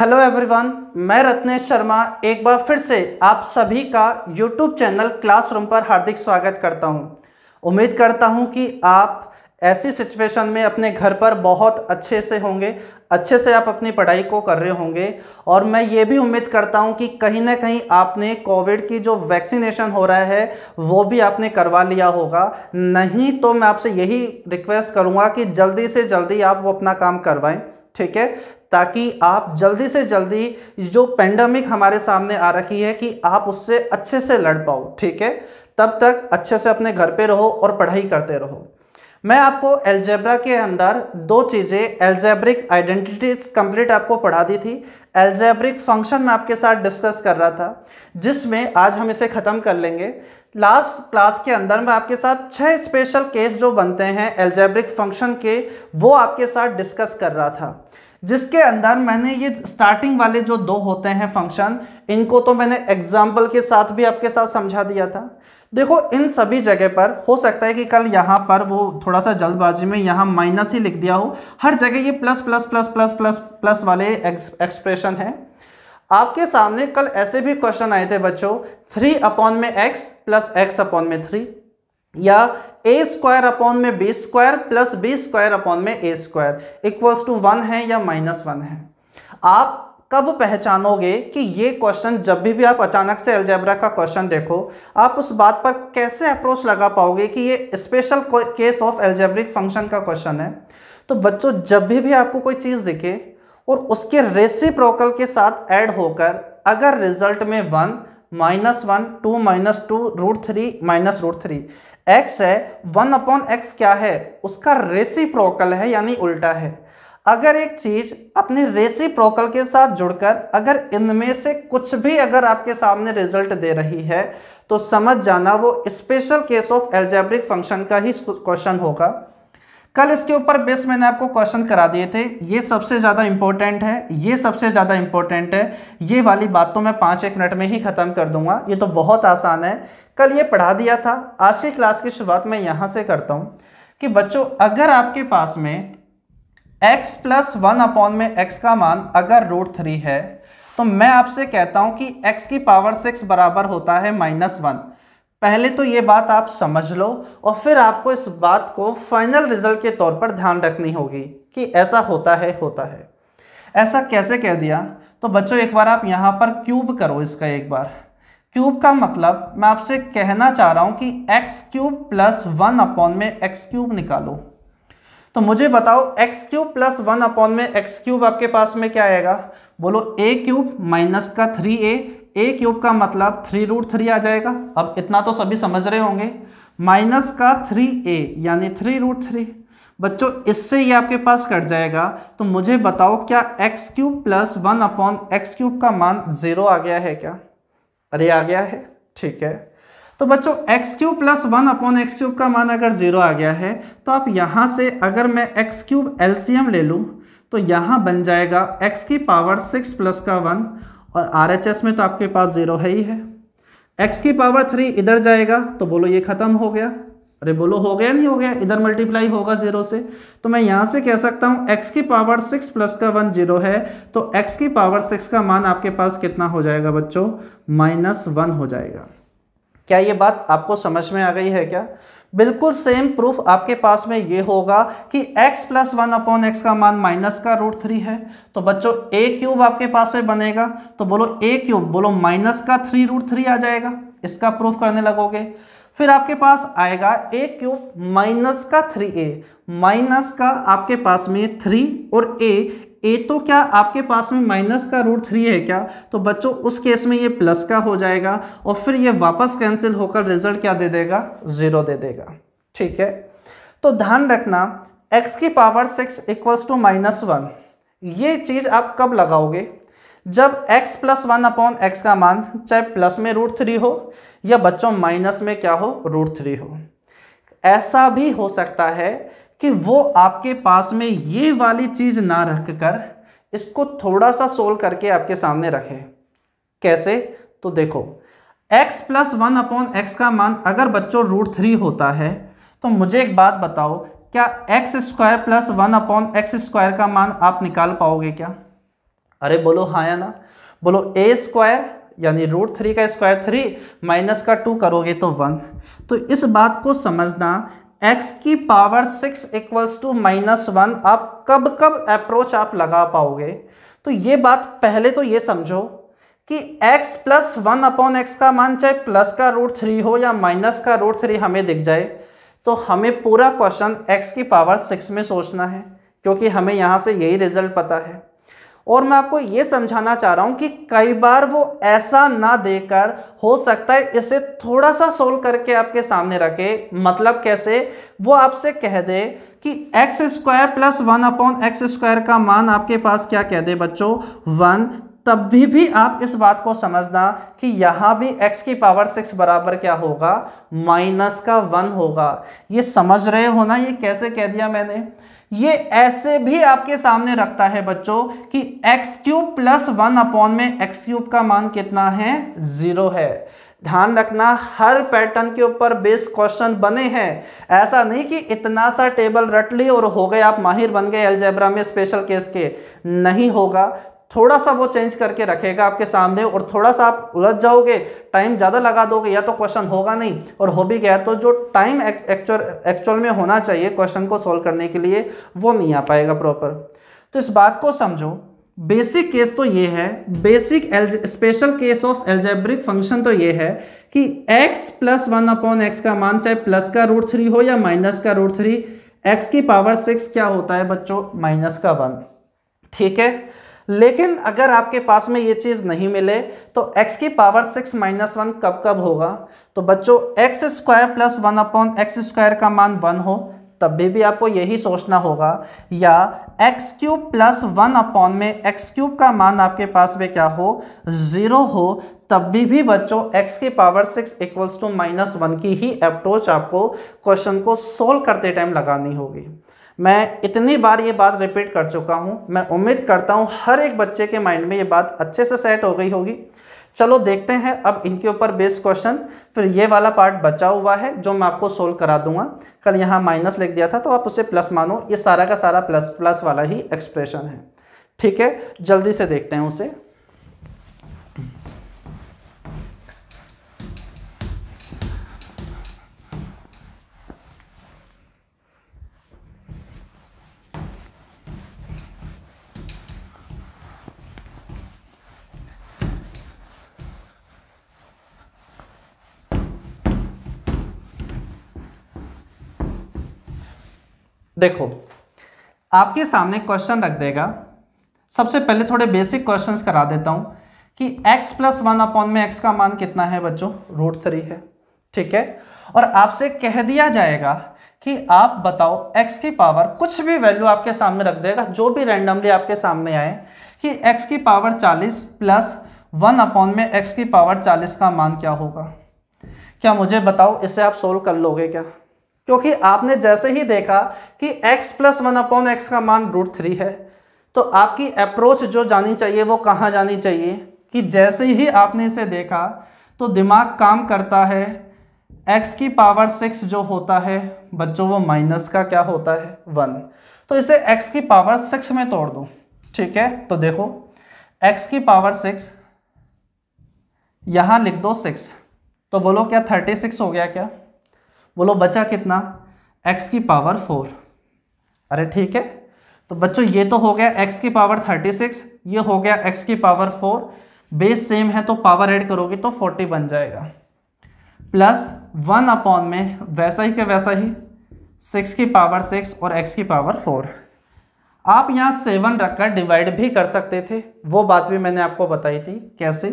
hello everyone मैं रत्नेश शर्मा एक बार फिर से आप सभी का यूट्यूब चैनल क्लासरूम पर हार्दिक स्वागत करता हूं उम्मीद करता हूं कि आप ऐसी सिचुएशन में अपने घर पर बहुत अच्छे से होंगे अच्छे से आप अपनी पढ़ाई को कर रहे होंगे और मैं ये भी उम्मीद करता हूं कि कहीं ना कहीं आपने कोविड की जो वैक्सीनेशन हो रहा है वो भी आपने करवा लिया होगा नहीं तो मैं आपसे यही रिक्वेस्ट करूँगा कि जल्दी से जल्दी आप वो अपना काम करवाएँ ठीक है ताकि आप जल्दी से जल्दी जो पेंडेमिक हमारे सामने आ रखी है कि आप उससे अच्छे से लड़ पाओ ठीक है तब तक अच्छे से अपने घर पे रहो और पढ़ाई करते रहो मैं आपको एल्जेब्रा के अंदर दो चीज़ें एल्जेब्रिक आइडेंटिटीज कंप्लीट आपको पढ़ा दी थी एल्जेब्रिक फंक्शन मैं आपके साथ डिस्कस कर रहा था जिसमें आज हम इसे ख़त्म कर लेंगे लास्ट क्लास के अंदर मैं आपके साथ छह स्पेशल केस जो बनते हैं एल्जेब्रिक फंक्शन के वो आपके साथ डिस्कस कर रहा था जिसके अंदर मैंने ये स्टार्टिंग वाले जो दो होते हैं फंक्शन इनको तो मैंने एग्जाम्पल के साथ भी आपके साथ समझा दिया था देखो इन सभी जगह पर हो सकता है कि कल यहाँ पर वो थोड़ा सा जल्दबाजी में यहाँ माइनस ही लिख दिया हो हर जगह ये plus plus plus plus plus plus वाले एक्सप्रेशन हैं आपके सामने कल ऐसे भी क्वेश्चन आए थे बच्चों थ्री अपॉन में एक्स प्लस एक्स अपॉन में थ्री या ए स्क्वायर अपॉन में b square plus b square upon में a square equals to one है या माइनस वन है आप कब पहचानोगे कि ये क्वेश्चन जब भी भी आप अचानक से एल्जेब्रा का क्वेश्चन देखो आप उस बात पर कैसे अप्रोच लगा पाओगे कि ये special case of algebraic function का क्वेश्चन है तो बच्चों जब भी भी आपको कोई चीज़ दिखे और उसके रेसिप्रोकल के साथ ऐड होकर अगर रिजल्ट में one minus one two minus two root three minus root three x है वन अपॉन एक्स क्या है उसका प्रोकल है यानी उल्टा है अगर एक चीज अपने प्रोकल के साथ जुड़कर अगर इनमें से कुछ भी अगर आपके सामने रिजल्ट दे रही है तो समझ जाना वो special case of algebraic function का ही क्वेश्चन होगा कल इसके ऊपर बेस मैंने आपको क्वेश्चन करा दिए थे ये सबसे ज़्यादा इंपॉर्टेंट है ये सबसे ज़्यादा इंपॉर्टेंट है ये वाली बात तो मैं पाँच एक मिनट में ही ख़त्म कर दूंगा ये तो बहुत आसान है कल ये पढ़ा दिया था आज की क्लास की शुरुआत मैं यहाँ से करता हूँ कि बच्चों अगर आपके पास में x प्लस वन अपॉन में x का मान अगर रूट थ्री है तो मैं आपसे कहता हूँ कि x की पावर सिक्स बराबर होता है माइनस वन पहले तो ये बात आप समझ लो और फिर आपको इस बात को फाइनल रिजल्ट के तौर पर ध्यान रखनी होगी कि ऐसा होता है होता है ऐसा कैसे कह दिया तो बच्चों एक बार आप यहाँ पर क्यूब करो इसका एक बार क्यूब का मतलब मैं आपसे कहना चाह रहा हूँ कि x cube plus one upon में एक्स क्यूब निकालो तो मुझे बताओ x cube plus one upon में एक्स क्यूब आपके पास में क्या आएगा बोलो ए क्यूब माइनस का थ्री ए ए क्यूब का मतलब थ्री रूट थ्री आ जाएगा अब इतना तो सभी समझ रहे होंगे माइनस का थ्री ए यानी थ्री रूट थ्री बच्चों इससे ये आपके पास कट जाएगा तो मुझे बताओ क्या x cube plus one upon x cube का मान ज़ीरो आ गया है क्या अरे आ गया है ठीक है तो बच्चों x cube plus one upon x cube का मान अगर ज़ीरो आ गया है तो आप यहाँ से अगर मैं एक्स क्यूब एल ले लूँ तो यहाँ बन जाएगा एक्स की पावर सिक्स प्लस का वन और आर में तो आपके पास ज़ीरो है ही है एक्स की पावर थ्री इधर जाएगा तो बोलो ये ख़त्म हो गया अरे बोलो हो गया नहीं हो गया इधर मल्टीप्लाई होगा जीरो से तो मैं यहाँ से कह सकता हूँ एक्स की पावर सिक्स प्लस का वन जीरो है तो एक्स की पावर सिक्स का मान आपके पास कितना हो जाएगा बच्चों माइनस वन हो जाएगा क्या ये बात आपको समझ में आ गई है क्या बिल्कुल सेम प्रूफ आपके पास में ये होगा कि x plus one upon x का मान माइनस का रूट थ्री है तो बच्चों ए क्यूब आपके पास में बनेगा तो बोलो ए क्यूब बोलो माइनस का थ्री रूट थ्री आ जाएगा इसका प्रूफ करने लगोगे फिर आपके पास आएगा ए क्यूब माइनस का थ्री ए माइनस का आपके पास में थ्री और ए ए तो क्या आपके पास में माइनस का रूट थ्री है क्या तो बच्चों उस केस में ये प्लस का हो जाएगा और फिर ये वापस कैंसिल होकर रिजल्ट क्या दे देगा ज़ीरो दे देगा ठीक है तो ध्यान रखना एक्स की power six equals to minus one ये चीज़ आप कब लगाओगे जब x plus one upon x का मान चाहे प्लस में रूट थ्री हो या बच्चों माइनस में क्या हो रूट थ्री हो ऐसा भी हो सकता है कि वो आपके पास में ये वाली चीज़ ना रख कर इसको थोड़ा सा सोल्व करके आपके सामने रखे कैसे तो देखो x plus one upon x का मान अगर बच्चों रूट थ्री होता है तो मुझे एक बात बताओ क्या x square plus one upon x square का मान आप निकाल पाओगे क्या अरे बोलो हाँ या ना बोलो ए स्क्वायर यानी रूट थ्री का स्क्वायर थ्री माइनस का टू करोगे तो वन तो इस बात को समझना एक्स की power six equals to minus one आप कब कब अप्रोच आप लगा पाओगे तो ये बात पहले तो ये समझो कि x plus one upon x का मान चाहे प्लस का रूट थ्री हो या माइनस का रूट थ्री हमें दिख जाए तो हमें पूरा क्वेश्चन x की पावर सिक्स में सोचना है क्योंकि हमें यहाँ से यही रिजल्ट पता है और मैं आपको ये समझाना चाह रहा हूँ कि कई बार वो ऐसा ना देकर हो सकता है इसे थोड़ा सा सोल्व करके आपके सामने रखे मतलब कैसे वो आपसे कह दे कि x square plus one upon x square का मान आपके पास क्या कह दे बच्चों वन तब भी भी आप इस बात को समझना कि यहाँ भी x की पावर सिक्स बराबर क्या होगा माइनस का वन होगा ये समझ रहे हो ना ये कैसे कह दिया मैंने ये ऐसे भी आपके सामने रखता है बच्चों कि x cube plus one upon में एक्स क्यूब का मान कितना है जीरो है ध्यान रखना हर पैटर्न के ऊपर बेस क्वेश्चन बने हैं ऐसा नहीं कि इतना सा टेबल रट ली और हो गए आप माहिर बन गए एल्जेब्रा में स्पेशल केस के नहीं होगा थोड़ा सा वो चेंज करके रखेगा आपके सामने और थोड़ा सा आप उलझ जाओगे टाइम ज़्यादा लगा दोगे या तो क्वेश्चन होगा नहीं और हो भी गया तो जो टाइम एक्चुअल एक्चुअल में होना चाहिए क्वेश्चन को सॉल्व करने के लिए वो नहीं आ पाएगा प्रॉपर तो इस बात को समझो बेसिक केस तो ये है basic special case of algebraic function तो ये है कि x plus one upon x का मान चाहे प्लस का रूट थ्री हो या माइनस का रूट थ्री एक्स की पावर सिक्स क्या होता है बच्चों माइनस का वन ठीक है लेकिन अगर आपके पास में ये चीज़ नहीं मिले तो x की पावर सिक्स माइनस वन कब कब होगा तो बच्चों x square plus one upon x square का मान वन हो तब भी, भी आपको यही सोचना होगा या x cube plus one upon में एक्स क्यूब का मान आपके पास में क्या हो ज़ीरो हो तब भी भी बच्चों x की power six equals to minus one की ही अप्रोच आपको क्वेश्चन को सोल्व करते टाइम लगानी होगी मैं इतनी बार ये बात रिपीट कर चुका हूँ मैं उम्मीद करता हूँ हर एक बच्चे के माइंड में ये बात अच्छे से सेट हो गई होगी चलो देखते हैं अब इनके ऊपर बेस क्वेश्चन फिर ये वाला पार्ट बचा हुआ है जो मैं आपको सोल्व करा दूंगा कल यहाँ माइनस लिख दिया था तो आप उसे प्लस मानो ये सारा का सारा प्लस प्लस वाला ही एक्सप्रेशन है ठीक है जल्दी से देखते हैं उसे देखो आपके सामने क्वेश्चन रख देगा सबसे पहले थोड़े बेसिक क्वेश्चन करा देता हूँ कि x प्लस वन अपॉन में x का मान कितना है बच्चों रूट थ्री है ठीक है और आपसे कह दिया जाएगा कि आप बताओ x की पावर कुछ भी वैल्यू आपके सामने रख देगा जो भी रैंडमली आपके सामने आए कि x की पावर 40 प्लस वन अपॉन में x की पावर 40 का मान क्या होगा क्या मुझे बताओ इसे आप सोल्व कर लोगे क्या क्योंकि आपने जैसे ही देखा कि x plus one upon x का मान रूट थ्री है तो आपकी अप्रोच जो जानी चाहिए वो कहाँ जानी चाहिए कि जैसे ही आपने इसे देखा तो दिमाग काम करता है x की पावर सिक्स जो होता है बच्चों वो माइनस का क्या होता है वन तो इसे x की पावर सिक्स में तोड़ दो ठीक है तो देखो x की पावर सिक्स यहाँ लिख दो सिक्स तो बोलो क्या थर्टी सिक्स हो गया क्या बोलो बचा कितना एक्स की पावर फोर अरे ठीक है तो बच्चों ये तो हो गया एक्स की पावर थर्टी सिक्स ये हो गया एक्स की पावर फोर बेस सेम है तो पावर ऐड करोगे तो फोर्टी बन जाएगा प्लस वन अपॉन में वैसा ही के वैसा ही सिक्स की पावर सिक्स और एक्स की पावर फोर आप यहाँ सेवन रखकर डिवाइड भी कर सकते थे वो बात भी मैंने आपको बताई थी कैसे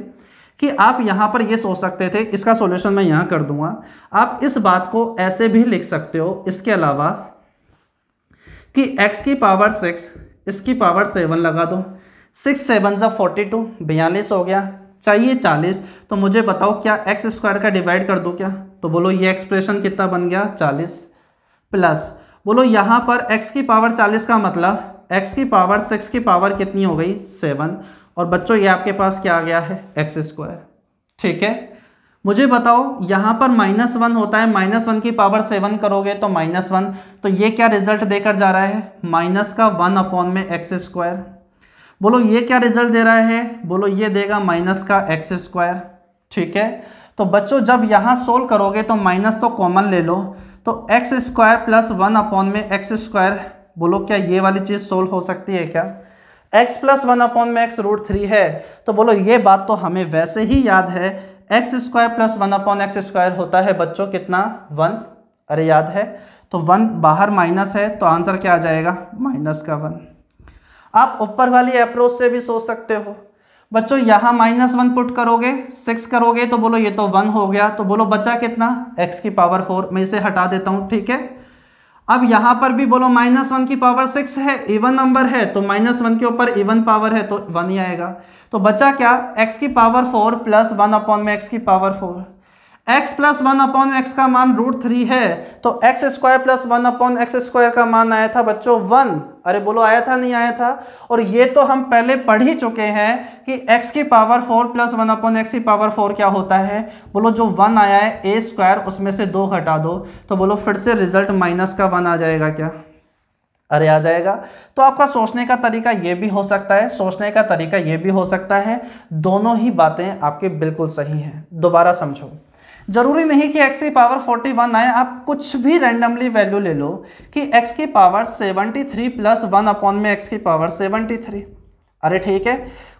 कि आप यहाँ पर ये सोच सकते थे इसका सॉल्यूशन मैं यहाँ कर दूंगा आप इस बात को ऐसे भी लिख सकते हो इसके अलावा कि x की पावर सिक्स इसकी पावर सेवन लगा दो सिक्स सेवन सा फोर्टी टू बयालीस हो गया चाहिए चालीस तो मुझे बताओ क्या एक्स स्क्वायर का डिवाइड कर दो क्या तो बोलो ये एक्सप्रेशन कितना बन गया चालीस प्लस बोलो यहाँ पर x की पावर चालीस का मतलब x की पावर सिक्स की पावर कितनी हो गई सेवन और बच्चों ये आपके पास क्या आ गया है एक्स स्क्वायर ठीक है मुझे बताओ यहाँ पर माइनस वन होता है माइनस वन की पावर सेवन करोगे तो माइनस वन तो ये क्या रिजल्ट देकर जा रहा है माइनस का वन अपॉन में एक्स स्क्वायर बोलो ये क्या रिजल्ट दे रहा है बोलो ये देगा माइनस का एक्स स्क्वायर ठीक है तो बच्चों जब यहाँ सोल्व करोगे तो माइनस तो कॉमन ले लो तो x square plus one upon में एक्स स्क्वायर बोलो क्या ये वाली चीज़ सोल्व हो सकती है क्या x प्लस वन अपॉन में एक्स रूट थ्री है तो बोलो ये बात तो हमें वैसे ही याद है x square plus one upon x square होता है बच्चों कितना वन अरे याद है तो वन बाहर माइनस है तो आंसर क्या आ जाएगा माइनस का वन आप ऊपर वाली अप्रोच से भी सोच सकते हो बच्चों यहाँ माइनस वन पुट करोगे सिक्स करोगे तो बोलो ये तो वन हो गया तो बोलो बचा कितना एक्स की पावर फोर मैं इसे हटा देता हूँ ठीक है अब यहाँ पर भी बोलो माइनस वन की पावर सिक्स है इवन नंबर है तो माइनस वन के ऊपर इवन पावर है तो वन ही आएगा तो बचा क्या एक्स की power four plus one upon में एक्स की power four x plus one upon x का मान रूट थ्री है तो x square plus one upon x square का मान आया था बच्चों वन अरे बोलो आया था नहीं आया था और ये तो हम पहले पढ़ ही चुके हैं कि x की power four plus one upon x की पावर फोर क्या होता है बोलो जो वन आया है ए स्क्वायर उसमें से दो घटा दो तो बोलो फिर से रिजल्ट माइनस का वन आ जाएगा क्या अरे आ जाएगा तो आपका सोचने का तरीका ये भी हो सकता है सोचने का तरीका ये भी हो सकता है दोनों ही बातें आपके बिल्कुल सही हैं दोबारा समझो ज़रूरी नहीं कि x की पावर 41 आए आप कुछ भी रैंडमली वैल्यू ले लो कि x की power 73 three plus one upon में x की पावर 73 अरे ठीक है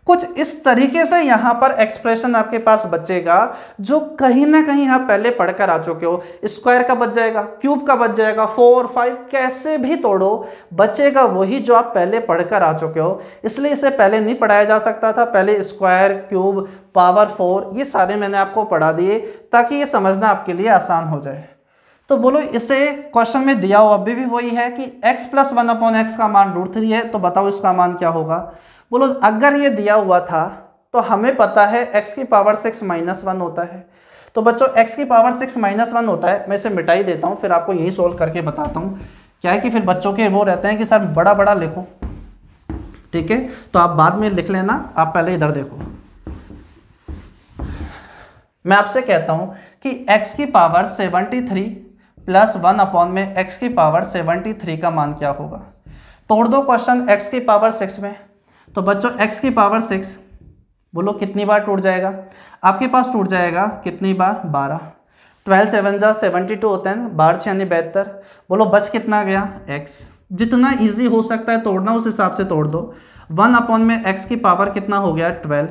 कुछ इस तरीके से यहाँ पर एक्सप्रेशन आपके पास बचेगा जो कहीं ना कहीं आप पहले पढ़कर आ चुके हो स्क्वायर का बच जाएगा क्यूब का बच जाएगा फोर फाइव कैसे भी तोड़ो बचेगा वही जो आप पहले पढ़कर आ चुके हो इसलिए इसे पहले नहीं पढ़ाया जा सकता था पहले स्क्वायर क्यूब पावर फोर ये सारे मैंने आपको पढ़ा दिए ताकि ये समझना आपके लिए आसान हो जाए तो बोलो इसे क्वेश्चन में दिया हुआ अभी भी वही है कि x plus one upon x का मान रूट थ्री है तो बताओ इसका मान क्या होगा बोलो अगर ये दिया हुआ था तो हमें पता है x की पावर सिक्स माइनस वन होता है तो बच्चों x की पावर सिक्स माइनस वन होता है मैं इसे मिटाई देता हूँ फिर आपको यही सोल्व करके बताता हूँ क्या है कि फिर बच्चों के वो रहते हैं कि सर बड़ा बड़ा लिखो ठीक है तो आप बाद में लिख लेना आप पहले इधर देखो मैं आपसे कहता हूँ कि x की power 73 three plus one upon में x की पावर 73 का मान क्या होगा तोड़ दो क्वेश्चन x की पावर 6 में तो बच्चों x की पावर 6 बोलो कितनी बार टूट जाएगा आपके पास टूट जाएगा कितनी बार 12 ट्वेल्व सेवन जा सेवेंटी टू होते हैं बारह यानी बेहतर बोलो बच कितना गया x जितना इजी हो सकता है तोड़ना उस हिसाब से तोड़ दो वन अपॉन में x की पावर कितना हो गया ट्वेल्व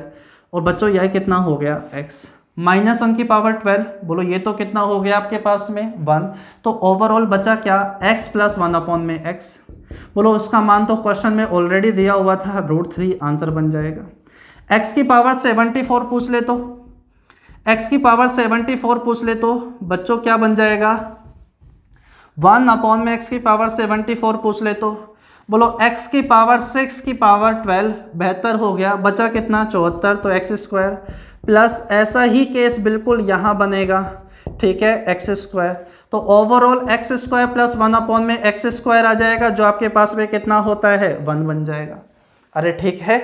और बच्चों यह कितना हो गया x माइनस वन की पावर ट्वेल्व बोलो ये तो कितना हो गया आपके पास में वन तो ओवरऑल बचा क्या एक्स प्लस वन अपॉन में एक्स बोलो उसका मान तो क्वेश्चन में ऑलरेडी दिया हुआ था रूट थ्री आंसर बन जाएगा एक्स की पावर सेवेंटी फोर पूछ ले तो एक्स की पावर सेवेंटी फोर पूछ ले तो बच्चों क्या बन जाएगा वन अपॉन में एक्स की पावर सेवेंटी फोर पूछ ले तो बोलो x की पावर सिक्स की पावर ट्वेल्व बेहतर हो गया बचा कितना चौहत्तर तो एक्स स्क्वायर प्लस ऐसा ही केस बिल्कुल यहाँ बनेगा ठीक है एक्स स्क्वायर तो overall x square plus one upon में एक्स स्क्वायर आ जाएगा जो आपके पास में कितना होता है वन बन जाएगा अरे ठीक है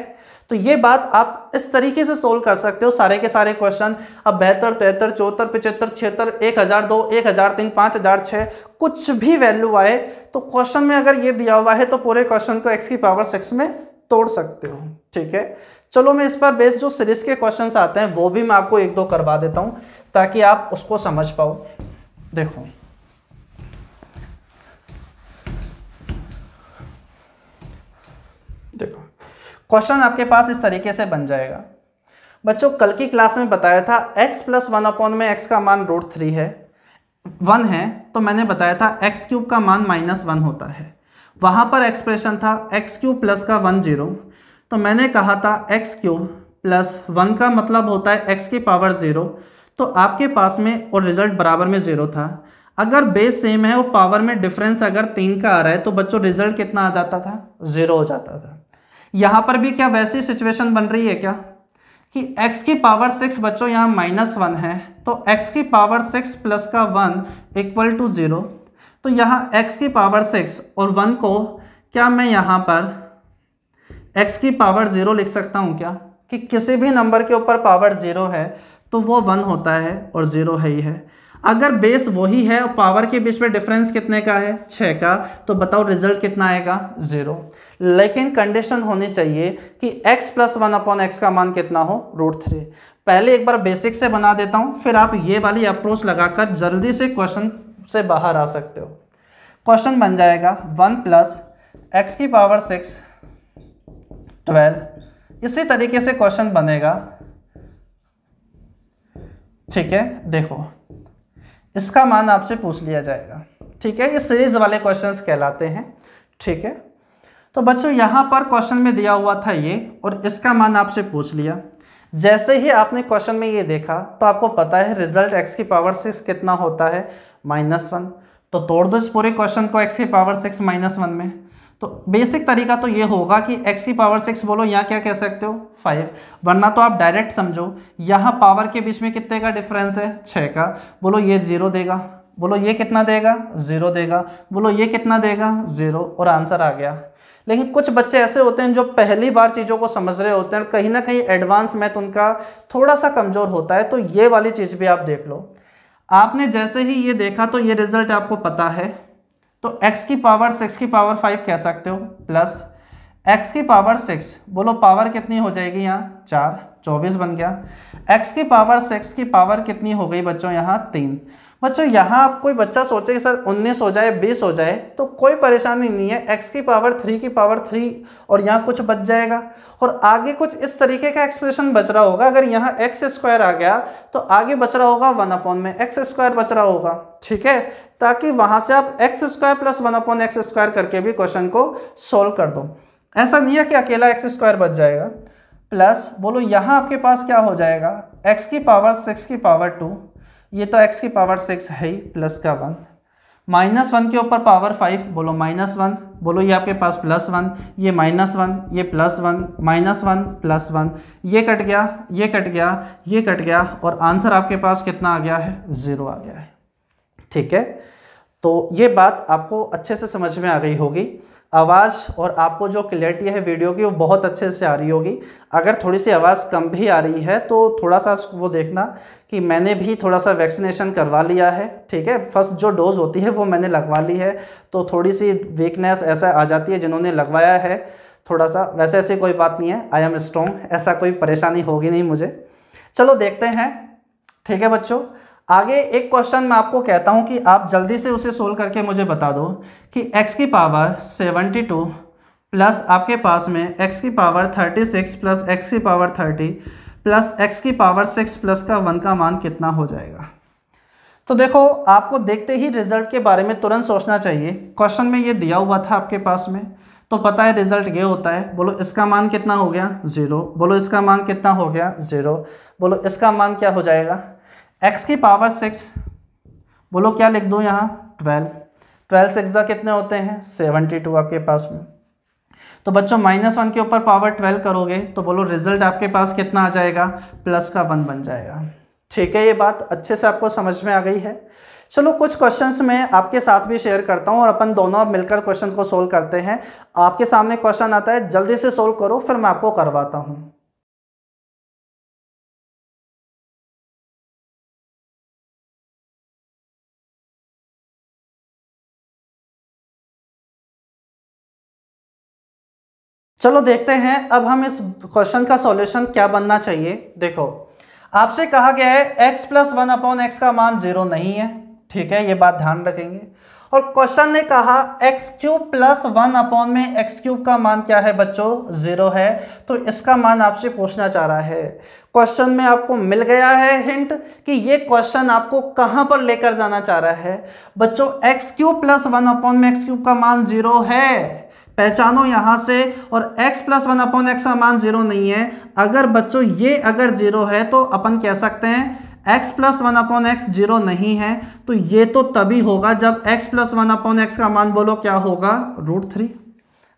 तो ये बात आप इस तरीके से सोल्व कर सकते हो सारे के सारे क्वेश्चन अब बेहतर तिहत्तर चौहत्तर पिछहत्तर छिहत्तर एक हज़ार दो एक हज़ार तीन पाँच हज़ार छः कुछ भी वैल्यू आए तो क्वेश्चन में अगर ये दिया हुआ है तो पूरे क्वेश्चन को एक्स की पावर सिक्स में तोड़ सकते हो ठीक है चलो मैं इस पर बेस्ड जो सीरीज के क्वेश्चन आते हैं वो भी मैं आपको एक दो करवा देता हूं ताकि आप उसको समझ पाओ देखो देखो क्वेश्चन आपके पास इस तरीके से बन जाएगा बच्चों कल की क्लास में बताया था x प्लस वन अपॉन में x का मान रूट थ्री है वन है तो मैंने बताया था x क्यूब का मान माइनस वन होता है वहां पर एक्सप्रेशन था x क्यूब प्लस का वन जीरो तो मैंने कहा था एक्स क्यूब प्लस वन का मतलब होता है एक्स की पावर ज़ीरो तो आपके पास में और रिजल्ट बराबर में ज़ीरो था अगर बेस सेम है और पावर में डिफरेंस अगर तीन का आ रहा है तो बच्चों रिजल्ट कितना आ जाता था ज़ीरो हो जाता था यहाँ पर भी क्या वैसी सिचुएशन बन रही है क्या कि x की पावर सिक्स बच्चों यहाँ माइनस वन है तो x की पावर सिक्स प्लस का वन इक्वल टू ज़ीरो तो यहाँ x की पावर सिक्स और वन को क्या मैं यहाँ पर एक्स की पावर ज़ीरो लिख सकता हूँ क्या कि किसी भी नंबर के ऊपर पावर ज़ीरो है तो वो वन होता है और ज़ीरो है ही है अगर बेस वही है और पावर के बीच में डिफरेंस कितने का है छः का तो बताओ रिजल्ट कितना आएगा ज़ीरो लेकिन कंडीशन होनी चाहिए कि x plus one upon x का मान कितना हो रूट थ्री पहले एक बार बेसिक से बना देता हूँ फिर आप ये वाली अप्रोच लगाकर जल्दी से क्वेश्चन से बाहर आ सकते हो क्वेश्चन बन जाएगा वन प्लस एक्स की पावर सिक्स ट्वेल्व इसी तरीके से क्वेश्चन बनेगा ठीक है देखो इसका मान आपसे पूछ लिया जाएगा ठीक है ये सीरीज वाले क्वेश्चंस कहलाते हैं ठीक है तो बच्चों यहाँ पर क्वेश्चन में दिया हुआ था ये और इसका मान आपसे पूछ लिया जैसे ही आपने क्वेश्चन में ये देखा तो आपको पता है रिजल्ट एक्स की पावर सिक्स कितना होता है माइनस वन तो तोड़ दो इस पूरे क्वेश्चन को एक्स की पावर सिक्स माइनस वन में तो बेसिक तरीका तो ये होगा कि x की पावर सिक्स बोलो यहाँ क्या कह सकते हो फाइव वरना तो आप डायरेक्ट समझो यहाँ पावर के बीच में कितने का डिफरेंस है छः का बोलो ये जीरो देगा बोलो ये कितना देगा जीरो देगा बोलो ये कितना देगा जीरो और आंसर आ गया लेकिन कुछ बच्चे ऐसे होते हैं जो पहली बार चीज़ों को समझ रहे होते हैं कहीं ना कहीं एडवांस मैथ उनका थोड़ा सा कमज़ोर होता है तो ये वाली चीज़ भी आप देख लो आपने जैसे ही ये देखा तो ये रिजल्ट आपको पता है तो x की पावर सिक्स की पावर फाइव कह सकते हो प्लस x की पावर सिक्स बोलो पावर कितनी हो जाएगी यहाँ चार चौबीस बन गया x की पावर सिक्स की पावर कितनी हो गई बच्चों यहाँ तीन बच्चों यहाँ आप कोई बच्चा सोचे कि सर 19 हो जाए 20 हो जाए तो कोई परेशानी नहीं है x की पावर 3 की पावर 3 और यहाँ कुछ बच जाएगा और आगे कुछ इस तरीके का एक्सप्रेशन बच रहा होगा अगर यहाँ एक्स स्क्वायर आ गया तो आगे बच रहा होगा वन अपॉन में एक्स स्क्वायर बच रहा होगा ठीक है ताकि वहाँ से आप x square plus one upon x square करके भी क्वेश्चन को सोल्व कर दो ऐसा नहीं है कि अकेला एक्स स्क्वायर बच जाएगा प्लस बोलो यहाँ आपके पास क्या हो जाएगा एक्स की पावर सिक्स की पावर टू ये तो एक्स की पावर सिक्स है ही प्लस का वन माइनस वन के ऊपर पावर फाइव बोलो माइनस वन बोलो ये आपके पास प्लस वन ये माइनस वन ये plus one minus one plus one ये कट गया ये कट गया ये कट गया और आंसर आपके पास कितना आ गया है ज़ीरो आ गया है ठीक है तो ये बात आपको अच्छे से समझ में आ गई होगी आवाज़ और आपको जो क्लैरिटी है वीडियो की वो बहुत अच्छे से आ रही होगी अगर थोड़ी सी आवाज़ कम भी आ रही है तो थोड़ा सा वो देखना कि मैंने भी थोड़ा सा वैक्सीनेशन करवा लिया है ठीक है फर्स्ट जो डोज़ होती है वो मैंने लगवा ली है तो थोड़ी सी वीकनेस ऐसा आ जाती है जिन्होंने लगवाया है थोड़ा सा वैसे ऐसी कोई बात नहीं है आई एम स्ट्रॉन्ग ऐसा कोई परेशानी होगी नहीं मुझे चलो देखते हैं ठीक है बच्चों आगे एक क्वेश्चन मैं आपको कहता हूँ कि आप जल्दी से उसे सोल्व करके मुझे बता दो कि x की पावर 72 प्लस आपके पास में x की पावर 36 प्लस x की पावर 30 प्लस x की पावर 6 प्लस का वन का मान कितना हो जाएगा तो देखो आपको देखते ही रिजल्ट के बारे में तुरंत सोचना चाहिए क्वेश्चन में ये दिया हुआ था आपके पास में तो पता है रिजल्ट ये होता है बोलो इसका मान कितना हो गया ज़ीरो बोलो इसका मान कितना हो गया ज़ीरो बोलो इसका मान क्या हो जाएगा एक्स की पावर सिक्स बोलो क्या लिख दूँ यहाँ ट्वेल्व ट्वेल्व सिक्स कितने होते हैं सेवनटी टू आपके पास में तो बच्चों माइनस वन के ऊपर पावर ट्वेल्व करोगे तो बोलो रिजल्ट आपके पास कितना आ जाएगा प्लस का वन बन जाएगा ठीक है ये बात अच्छे से आपको समझ में आ गई है चलो कुछ क्वेश्चंस में आपके साथ भी शेयर करता हूँ और अपन दोनों अब मिलकर क्वेश्चंस को सोल्व करते हैं आपके सामने क्वेश्चन आता है जल्दी से सोल्व करो फिर मैं आपको करवाता हूँ चलो देखते हैं अब हम इस क्वेश्चन का सॉल्यूशन क्या बनना चाहिए देखो आपसे कहा गया है x plus one upon x का मान जीरो नहीं है ठीक है ये बात ध्यान रखेंगे और क्वेश्चन ने कहा x cube plus one upon में एक्स क्यूब का मान क्या है बच्चों जीरो है तो इसका मान आपसे पूछना चाह रहा है क्वेश्चन में आपको मिल गया है हिंट कि ये क्वेश्चन आपको कहाँ पर लेकर जाना चाह रहा है बच्चों x cube plus one upon में एक्स क्यूब का मान जीरो है पहचानो यहाँ से और x plus one upon x का मान जीरो नहीं है अगर बच्चों ये अगर जीरो है तो अपन कह सकते हैं x plus one upon x zero नहीं है तो ये तो तभी होगा जब x plus one upon x का मान बोलो क्या होगा रूट थ्री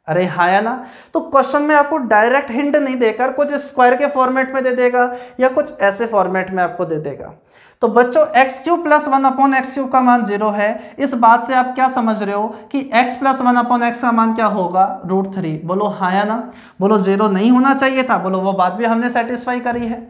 अरे हायाला तो क्वेश्चन में आपको डायरेक्ट हिंट नहीं देकर कुछ स्क्वायर के फॉर्मेट में दे देगा या कुछ ऐसे फॉर्मेट में आपको दे देगा तो बच्चों x cube plus one upon x cube का मान जीरो है इस बात से आप क्या समझ रहे हो कि x plus one upon x का मान क्या होगा रूट थ्री बोलो हाँ या ना बोलो जीरो नहीं होना चाहिए था बोलो वो बात भी हमने सेटिस्फाई करी है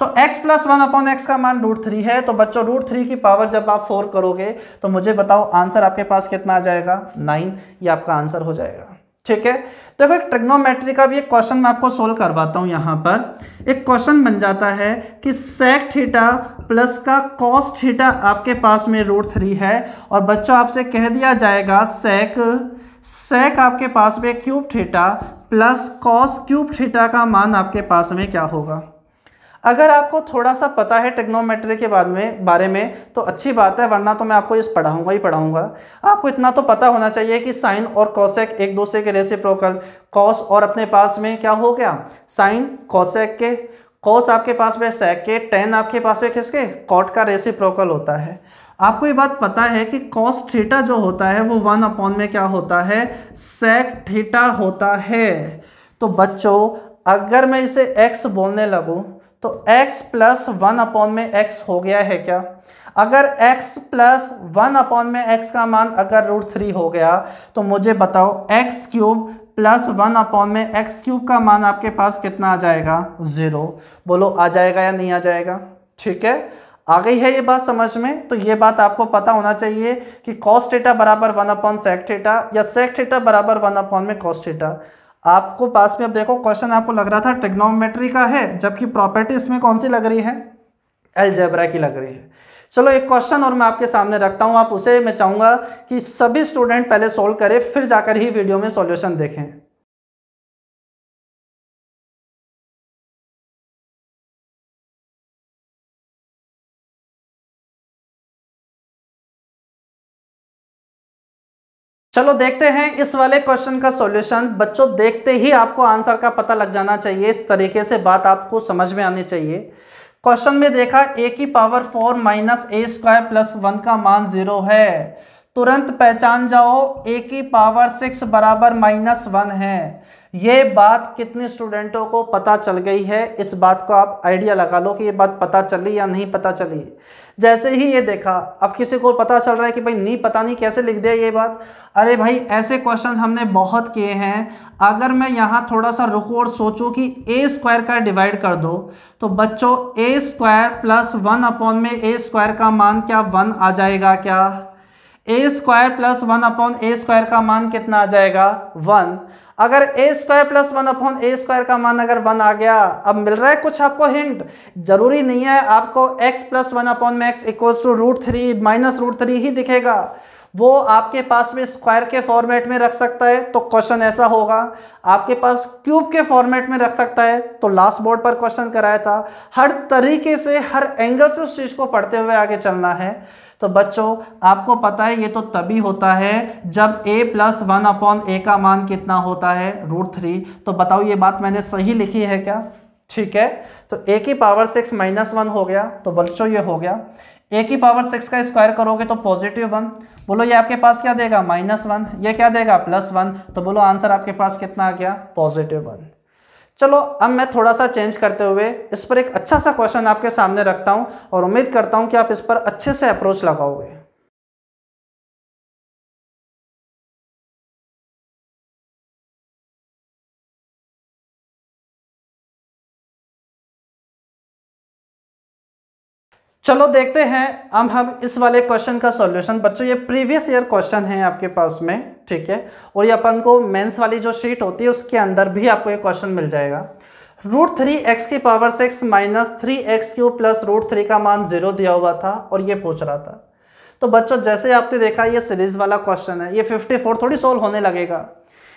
तो x plus one upon x का मान रूट थ्री है तो बच्चों रूट थ्री की पावर जब आप फोर करोगे तो मुझे बताओ आंसर आपके पास कितना आ जाएगा नाइन ये आपका आंसर हो जाएगा ठीक है देखो एक ट्रिग्नोमेट्री का भी एक क्वेश्चन मैं आपको सोल्व करवाता हूँ यहाँ पर एक क्वेश्चन बन जाता है कि सेक थीटा प्लस का कॉस थीटा आपके पास में रूट थ्री है और बच्चों आपसे कह दिया जाएगा सेक सेक आपके पास में cube theta plus cos cube theta का मान आपके पास में क्या होगा अगर आपको थोड़ा सा पता है टेक्नोमेट्री के बाद में बारे में तो अच्छी बात है वरना तो मैं आपको इस पढ़ाऊंगा ही पढ़ाऊंगा आपको इतना तो पता होना चाहिए कि साइन और कौशेक एक दूसरे के प्रोकल कॉस और अपने पास में क्या हो गया साइन कौशेक के कॉस आपके पास में सेक के टेन आपके पास में किसके कॉट का रेसे होता है आपको ये बात पता है कि कॉस थीटा जो होता है वो वन अपॉन में क्या होता है सेक थीटा होता है तो बच्चों अगर मैं इसे एक्स बोलने लगूँ तो x प्लस वन अपॉन में x हो गया है क्या अगर x प्लस वन अपॉन में x का मान अगर रूट थ्री हो गया तो मुझे बताओ x cube plus one upon में x क्यूब का मान आपके पास कितना आ जाएगा ज़ीरो बोलो आ जाएगा या नहीं आ जाएगा ठीक है आ गई है ये बात समझ में तो ये बात आपको पता होना चाहिए कि कॉस्ट डेटा बराबर वन अपॉन सेक डेटा या सेक डेटा बराबर वन अपॉन में कॉस्ट डेटा आपको पास में अब देखो क्वेश्चन आपको लग रहा था टेक्नोमेट्री का है जबकि प्रॉपर्टी इसमें कौन सी लग रही है एलजेब्रा की लग रही है चलो एक क्वेश्चन और मैं आपके सामने रखता हूँ आप उसे मैं चाहूँगा कि सभी स्टूडेंट पहले सोल्व करें फिर जाकर ही वीडियो में सोल्यूशन देखें चलो देखते हैं इस वाले क्वेश्चन का सॉल्यूशन बच्चों देखते ही आपको आंसर का पता लग जाना चाहिए इस तरीके से बात आपको समझ में आनी चाहिए क्वेश्चन में देखा ए की power four minus a square plus one का मान जीरो है तुरंत पहचान जाओ ए की पावर सिक्स बराबर माइनस वन है ये बात कितने स्टूडेंटों को पता चल गई है इस बात को आप आइडिया लगा लो कि ये बात पता चली या नहीं पता चली जैसे ही ये देखा अब किसी को पता चल रहा है कि भाई नहीं पता नहीं कैसे लिख दिया ये बात अरे भाई ऐसे क्वेश्चन हमने बहुत किए हैं अगर मैं यहाँ थोड़ा सा रुकूँ और सोचूँ कि ए स्क्वायर का डिवाइड कर दो तो बच्चों a square plus one upon में ए स्क्वायर का मान क्या वन आ जाएगा क्या a square plus one upon a square का मान कितना आ जाएगा वन अगर a square plus one upon a square का मान अगर वन आ गया अब मिल रहा है कुछ आपको हिंट जरूरी नहीं है आपको एक्स प्लस वन अपॉन में x equals to root three minus root three ही दिखेगा वो आपके पास में स्क्वायर के फॉर्मेट में रख सकता है तो क्वेश्चन ऐसा होगा आपके पास क्यूब के फॉर्मेट में रख सकता है तो लास्ट बोर्ड पर क्वेश्चन कराया था हर तरीके से हर एंगल से उस चीज़ को पढ़ते हुए आगे चलना है तो बच्चों आपको पता है ये तो तभी होता है जब a plus one upon a का मान कितना होता है रूट थ्री तो बताओ ये बात मैंने सही लिखी है क्या ठीक है तो a की पावर सिक्स माइनस वन हो गया तो बच्चों ये हो गया a की पावर सिक्स का स्क्वायर करोगे तो पॉजिटिव वन बोलो ये आपके पास क्या देगा माइनस वन ये क्या देगा प्लस वन तो बोलो आंसर आपके पास कितना आ गया पॉजिटिव वन चलो अब मैं थोड़ा सा चेंज करते हुए इस पर एक अच्छा सा क्वेश्चन आपके सामने रखता हूँ और उम्मीद करता हूँ कि आप इस पर अच्छे से अप्रोच लगाओगे चलो देखते हैं अब हम इस वाले क्वेश्चन का सॉल्यूशन बच्चों ये प्रीवियस ईयर क्वेश्चन है आपके पास में ठीक है और ये अपन को मेंस वाली जो शीट होती है उसके अंदर भी आपको ये क्वेश्चन मिल जाएगा रूट थ्री एक्स की power six minus three x cube plus root three का मान जीरो दिया हुआ था और ये पूछ रहा था तो बच्चों जैसे आपने देखा ये सीरीज वाला क्वेश्चन है ये फिफ्टी फोर थोड़ी सोल्व होने लगेगा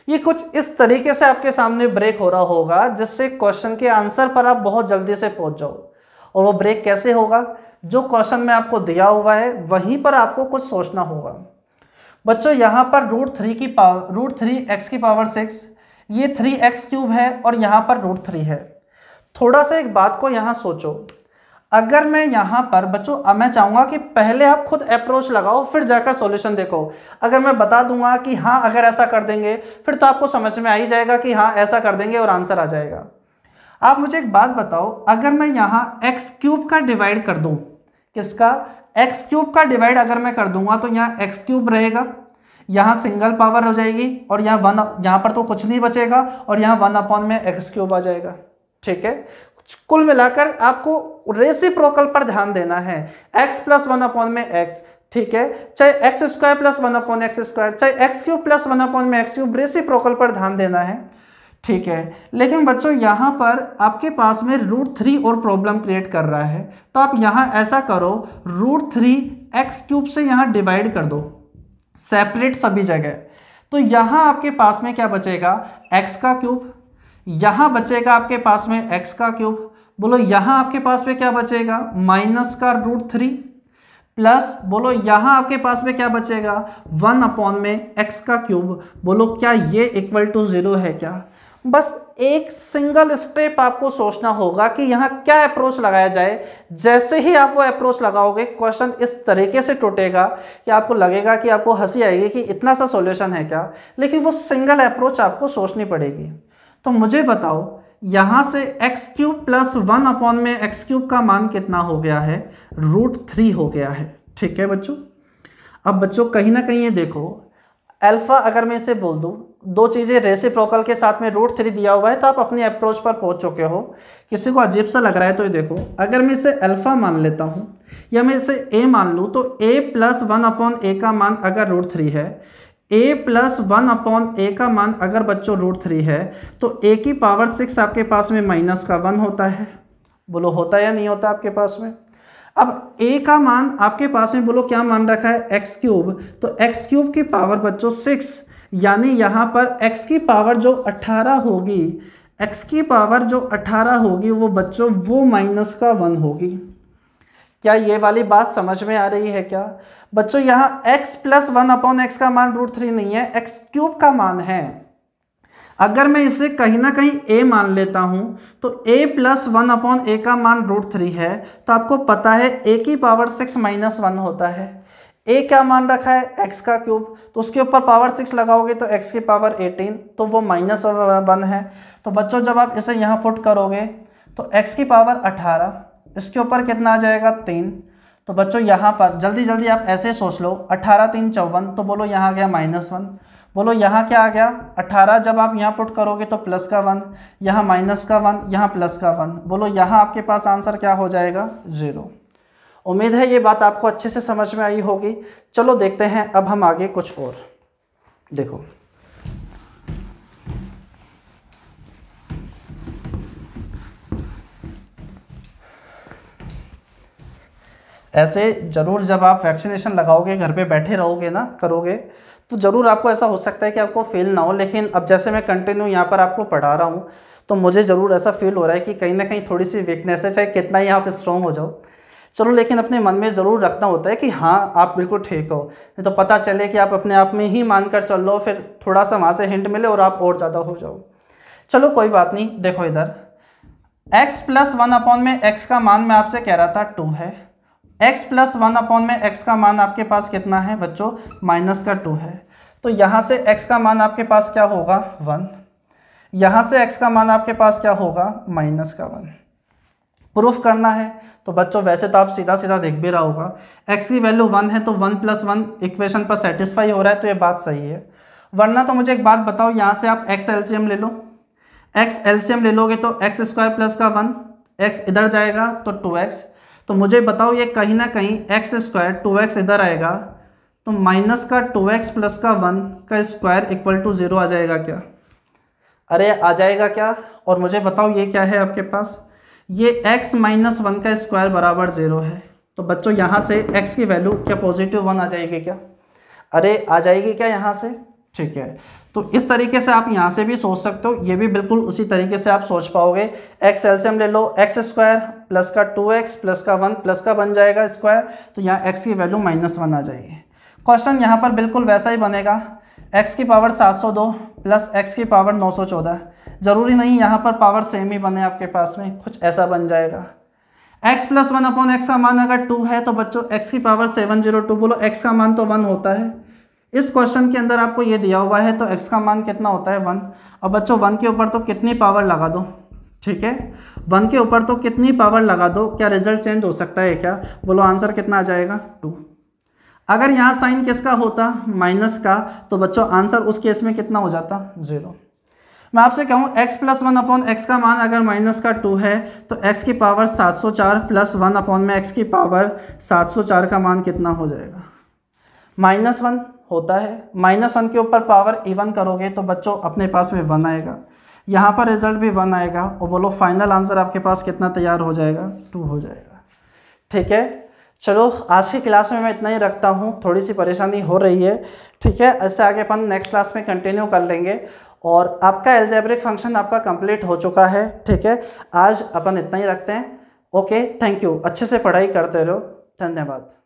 ये कुछ इस तरीके से आपके सामने ब्रेक हो रहा होगा जिससे क्वेश्चन के आंसर पर आप बहुत जल्दी से पहुंच जाओ और वो ब्रेक कैसे होगा जो क्वेश्चन में आपको दिया हुआ है वहीं पर आपको कुछ सोचना होगा बच्चों यहाँ पर रूट थ्री की पावर रूट थ्री एक्स की पावर सिक्स ये थ्री एक्स क्यूब है और यहाँ पर रूट थ्री है थोड़ा सा एक बात को यहाँ सोचो अगर मैं यहाँ पर बच्चों मैं चाहूँगा कि पहले आप खुद अप्रोच लगाओ फिर जाकर सॉल्यूशन देखो अगर मैं बता दूंगा कि हाँ अगर ऐसा कर देंगे फिर तो आपको समझ में आ ही जाएगा कि हाँ ऐसा कर देंगे और आंसर आ जाएगा आप मुझे एक बात बताओ अगर मैं यहाँ एक्स क्यूब का डिवाइड कर दूँ किसका एक्स क्यूब का डिवाइड अगर मैं कर दूंगा तो यहाँ एक्स क्यूब रहेगा यहाँ सिंगल पावर हो जाएगी और यहाँ वन यहाँ पर तो कुछ नहीं बचेगा और यहाँ वन अपॉन में एक्स क्यूब आ जाएगा ठीक है कुल मिलाकर आपको रेसिप्रोकल पर ध्यान देना है एक्स प्लस वन अपॉन में एक्स ठीक है चाहे x square plus one upon x square चाहे x cube plus one upon में एक्स क्यूब रेसिप्रोकल पर ध्यान देना है ठीक है लेकिन बच्चों यहाँ पर आपके पास में रूट थ्री और प्रॉब्लम क्रिएट कर रहा है तो आप यहाँ ऐसा करो रूट थ्री एक्स क्यूब से यहाँ डिवाइड कर दो सेपरेट सभी जगह तो यहाँ आपके पास में क्या बचेगा एक्स का क्यूब यहाँ बचेगा आपके पास में एक्स का क्यूब बोलो यहाँ आपके पास में क्या बचेगा माइनस का रूट थ्री प्लस बोलो यहाँ आपके पास में क्या बचेगा वन अपॉन में एक्स का क्यूब बोलो क्या ये इक्वल टू जीरो है क्या बस एक सिंगल स्टेप आपको सोचना होगा कि यहाँ क्या अप्रोच लगाया जाए जैसे ही आप वो अप्रोच लगाओगे क्वेश्चन इस तरीके से टूटेगा कि आपको लगेगा कि आपको हंसी आएगी कि इतना सा सॉल्यूशन है क्या लेकिन वो सिंगल अप्रोच आपको सोचनी पड़ेगी तो मुझे बताओ यहाँ से x cube plus one upon में एक्स क्यूब का मान कितना हो गया है रूट थ्री हो गया है ठीक है बच्चों अब बच्चों कहीं ना कहीं ये देखो अल्फ़ा अगर मैं इसे बोल दूँ दो चीज़ें रेसिप्रोकल के साथ में रूट थ्री दिया हुआ है तो आप अपने अप्रोच पर पहुंच चुके हो किसी को अजीब सा लग रहा है तो ये देखो अगर मैं इसे अल्फ़ा मान लेता हूँ या मैं इसे ए मान लूँ तो a plus one upon a का मान अगर रूट थ्री है a plus one upon a का मान अगर बच्चों रूट थ्री है तो ए की पावर सिक्स आपके पास में माइनस का वन होता है बोलो होता या नहीं होता आपके पास में अब ए का मान आपके पास में बोलो क्या मान रखा है एक्स क्यूब तो एक्स क्यूब की पावर बच्चों सिक्स यानी यहाँ पर x की पावर जो 18 होगी x की पावर जो 18 होगी वो बच्चों वो माइनस का वन होगी क्या ये वाली बात समझ में आ रही है क्या बच्चों यहाँ x plus one upon x का मान रूट थ्री नहीं है x क्यूब का मान है अगर मैं इसे कहीं ना कहीं a मान लेता हूँ तो a plus one upon a का मान रूट थ्री है तो आपको पता है a की पावर सिक्स माइनस वन होता है ए क्या मान रखा है एक्स का क्यूब तो उसके ऊपर पावर सिक्स लगाओगे तो एक्स की पावर एटीन तो वो माइनस वन है तो बच्चों जब आप इसे यहाँ पुट करोगे तो एक्स की पावर अट्ठारह इसके ऊपर कितना आ जाएगा तीन तो बच्चों यहाँ पर जल्दी जल्दी आप ऐसे सोच लो अठारह तीन चौवन तो बोलो यहाँ गया माइनस वन बोलो यहाँ क्या आ गया अठारह जब आप यहाँ पुट करोगे तो प्लस का वन यहाँ माइनस का वन यहाँ प्लस का वन बोलो यहाँ आपके पास आंसर क्या हो जाएगा ज़ीरो उम्मीद है ये बात आपको अच्छे से समझ में आई होगी चलो देखते हैं अब हम आगे कुछ और देखो ऐसे ज़रूर जब आप वैक्सीनेशन लगाओगे घर पे बैठे रहोगे ना करोगे तो ज़रूर आपको ऐसा हो सकता है कि आपको फील ना हो लेकिन अब जैसे मैं कंटिन्यू यहाँ पर आपको पढ़ा रहा हूँ तो मुझे ज़रूर ऐसा फील हो रहा है कि कहीं ना कहीं थोड़ी सी वीकनेस है चाहे कितना ही आप स्ट्रॉन्ग हो जाओ चलो लेकिन अपने मन में ज़रूर रखना होता है कि हाँ आप बिल्कुल ठीक हो नहीं तो पता चले कि आप अपने आप में ही मान कर चल लो फिर थोड़ा सा वहाँ से हिंट मिले और आप और ज़्यादा हो जाओ चलो कोई बात नहीं देखो इधर x प्लस वन अपॉन में x का मान मैं आपसे कह रहा था टू है x प्लस वन अपॉन में x का मान आपके पास कितना है बच्चों माइनस का टू है तो यहाँ से x का मान आपके पास क्या होगा वन यहाँ से x का मान आपके पास क्या होगा माइनस का वन प्रूफ करना है तो बच्चों वैसे तो आप सीधा सीधा देख भी रहा होगा एक्स की वैल्यू वन है तो वन प्लस वन इक्वेशन पर सेटिस्फाई हो रहा है तो ये बात सही है वरना तो मुझे एक बात बताओ यहाँ से आप एक्स एल्शियम ले लो एक्स एल्शियम ले लोगे तो एक्स स्क्वायर प्लस का वन एक्स इधर जाएगा तो टू एक्स तो मुझे बताओ ये कहीं ना कहीं एक्स स्क्वायर टू एक्स इधर आएगा तो माइनस का टू एक्स प्लस का वन का स्क्वायर इक्वल टू ज़ीरो आ जाएगा क्या अरे आ जाएगा क्या और मुझे बताओ ये क्या है आपके पास ये x माइनस वन का स्क्वायर बराबर जीरो है तो बच्चों यहाँ से x की वैल्यू क्या पॉजिटिव वन आ जाएगी क्या अरे आ जाएगी क्या यहाँ से ठीक है तो इस तरीके से आप यहाँ से भी सोच सकते हो ये भी बिल्कुल उसी तरीके से आप सोच पाओगे एक्स एल्सियम ले लो एक्स स्क्वायर प्लस का टू एक्स प्लस का वन प्लस का बन जाएगा स्क्वायर तो यहाँ एक्स की वैल्यू माइनस वन आ जाएगी क्वेश्चन यहाँ पर बिल्कुल वैसा ही बनेगा एक्स की पावर सात सौ दो प्लस एक्स की पावर नौ सौ चौदह ज़रूरी नहीं यहाँ पर पावर सेम ही बने आपके पास में कुछ ऐसा बन जाएगा x plus one upon x का मान अगर टू है तो बच्चों x की पावर सेवन जीरो टू बोलो x का मान तो वन होता है इस क्वेश्चन के अंदर आपको ये दिया हुआ है तो x का मान कितना होता है वन और बच्चों वन के ऊपर तो कितनी पावर लगा दो ठीक है वन के ऊपर तो कितनी पावर लगा दो क्या रिजल्ट चेंज हो सकता है क्या बोलो आंसर कितना आ जाएगा टू अगर यहाँ साइन किसका होता माइनस का तो बच्चों आंसर उस केस में कितना हो जाता जीरो मैं आपसे कहूँ x plus one upon x का मान अगर माइनस का टू है तो x की पावर 704 प्लस वन अपॉन में x की पावर 704 का मान कितना हो जाएगा माइनस वन होता है माइनस वन के ऊपर पावर इवन करोगे तो बच्चों अपने पास में वन आएगा यहाँ पर रिजल्ट भी वन आएगा और बोलो फाइनल आंसर आपके पास कितना तैयार हो जाएगा टू हो जाएगा ठीक है चलो आज की क्लास में मैं इतना ही रखता हूँ थोड़ी सी परेशानी हो रही है ठीक है ऐसे आगे अपन नेक्स्ट क्लास में कंटिन्यू कर लेंगे और आपका एल्जेब्रिक फंक्शन आपका कंप्लीट हो चुका है ठीक है आज अपन इतना ही रखते हैं ओके थैंक यू अच्छे से पढ़ाई करते रहो धन्यवाद